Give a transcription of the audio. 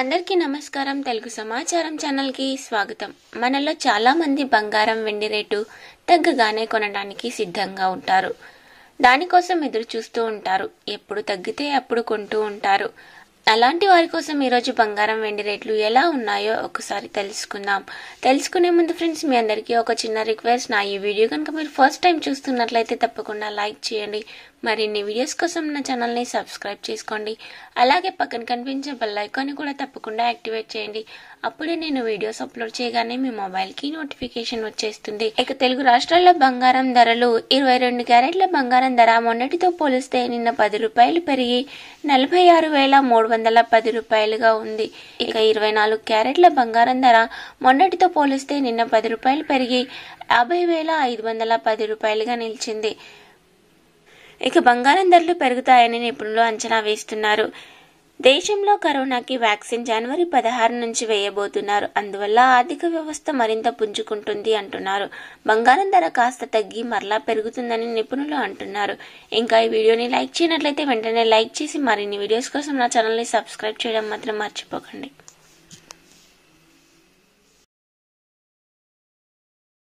అందరికీ నమస్కారం తెలుగు సమాచారం ఛానల్కి స్వాగతం మనలో చాలామంది బంగారం వెండి రేటు తగ్గగానే కొనడానికి సిద్ధంగా ఉంటారు దానికోసం ఎదురు చూస్తూ ఉంటారు ఎప్పుడు తగ్గితే అప్పుడు కొంటూ ఉంటారు అలాంటి వారి కోసం ఈరోజు బంగారం వెండి రేట్లు ఎలా ఉన్నాయో ఒకసారి తెలుసుకుందాం తెలుసుకునే ముందు ఫ్రెండ్స్ మీ అందరికీ ఒక చిన్న రిక్వెస్ట్ నా ఈ వీడియో కనుక మీరు ఫస్ట్ టైం చూస్తున్నట్లయితే తప్పకుండా లైక్ చేయండి మరిన్ని వీడియోస్ కోసం నా ఛానల్ని సబ్స్క్రైబ్ చేసుకోండి అలాగే పక్కన కనిపించే బెల్ ఐకాన్ని కూడా తప్పకుండా యాక్టివేట్ చేయండి అప్పుడే నేను వీడియోస్ అప్లోడ్ చేయగానే మీ మొబైల్కి నోటిఫికేషన్ వచ్చేస్తుంది ఇక తెలుగు రాష్ట్రాల్లో బంగారం ధరలు ఇరవై రెండు క్యారెట్ల బంగారం ధర మొన్నటితో పోలిస్తే నిన్న పది రూపాయలు పెరిగి నలభై ఆరు వేల మూడు వందల పది రూపాయలుగా ఉంది ఇక ఇరవై నాలుగు క్యారెట్ల బంగారం ధర మొన్నటితో పోలిస్తే నిన్న పది రూపాయలు పెరిగి యాభై వేల ఐదు వందల పది రూపాయలుగా నిలిచింది ఇక బంగారం ధరలు పెరుగుతాయని నిపుణులు అంచనా వేస్తున్నారు దేశంలో కరోనాకి వ్యాక్సిన్ జనవరి పదహారు నుంచి వేయబోతున్నారు అందువల్ల ఆర్థిక వ్యవస్థ మరింత పుంజుకుంటుంది అంటున్నారు బంగారం ధర కాస్త తగ్గి మరలా పెరుగుతుందని నిపుణులు అంటున్నారు ఇంకా ఈ వీడియోని లైక్ చేయనట్లయితే వెంటనే లైక్ చేసి మరిన్ని వీడియోస్ కోసం నా ఛానల్ని సబ్స్క్రైబ్ చేయడం మాత్రం మర్చిపోకండి